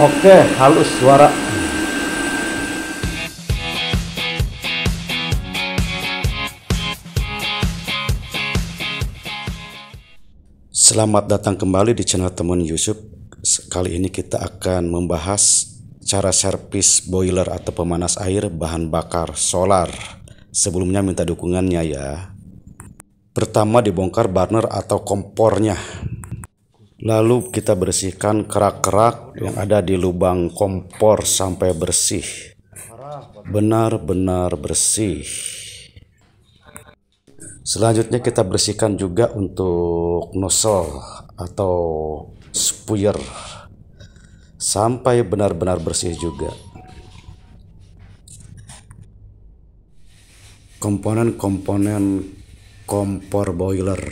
Oke, halus suara. Selamat datang kembali di channel teman Yusuf. Kali ini kita akan membahas cara servis boiler atau pemanas air bahan bakar solar. Sebelumnya minta dukungannya ya. Pertama dibongkar burner atau kompornya. Lalu kita bersihkan kerak-kerak yang ada di lubang kompor sampai bersih. Benar-benar bersih. Selanjutnya kita bersihkan juga untuk nozzle atau spuyer sampai benar-benar bersih juga. Komponen-komponen kompor boiler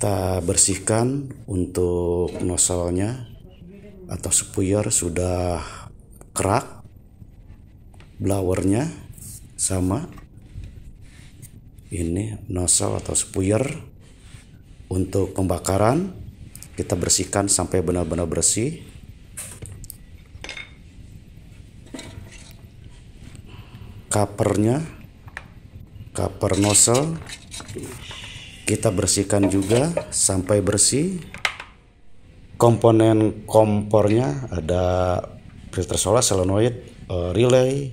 kita bersihkan untuk nozzle-nya atau spuyer sudah kerak blowernya sama ini nozzle atau spuyer untuk pembakaran kita bersihkan sampai benar-benar bersih covernya cover nozzle kita bersihkan juga sampai bersih komponen kompornya ada filter solar solenoid eh, relay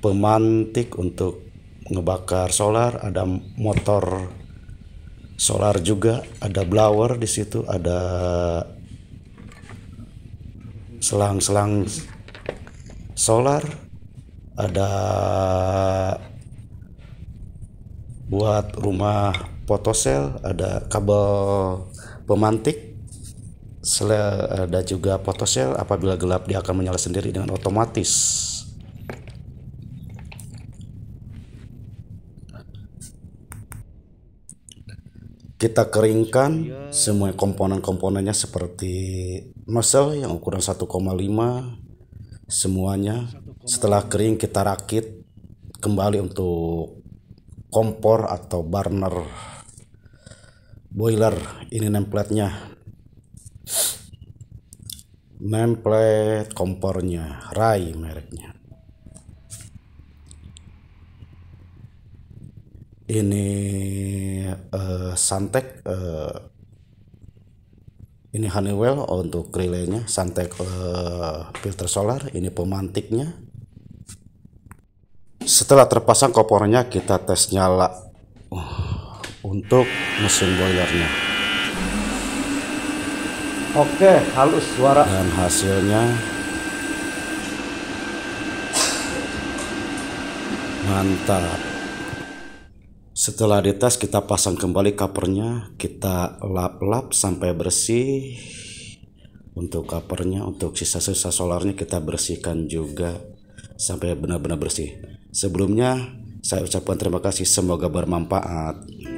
pemantik untuk ngebakar solar ada motor solar juga ada blower di situ ada selang-selang solar ada buat rumah potosel ada kabel pemantik ada juga potosel. apabila gelap dia akan menyala sendiri dengan otomatis kita keringkan semua komponen-komponennya seperti nozzle yang ukuran 1,5 semuanya setelah kering kita rakit kembali untuk kompor atau burner boiler ini nempletnya nemplet kompornya Rai mereknya ini uh, eh, Santek uh, eh, ini Honeywell untuk relaynya Santek uh, eh, filter solar ini pemantiknya setelah terpasang kompornya kita tes nyala untuk mesin boilernya oke halus suara dan hasilnya mantap setelah dites kita pasang kembali covernya kita lap-lap sampai bersih untuk covernya untuk sisa-sisa solarnya kita bersihkan juga sampai benar-benar bersih sebelumnya saya ucapkan terima kasih semoga bermanfaat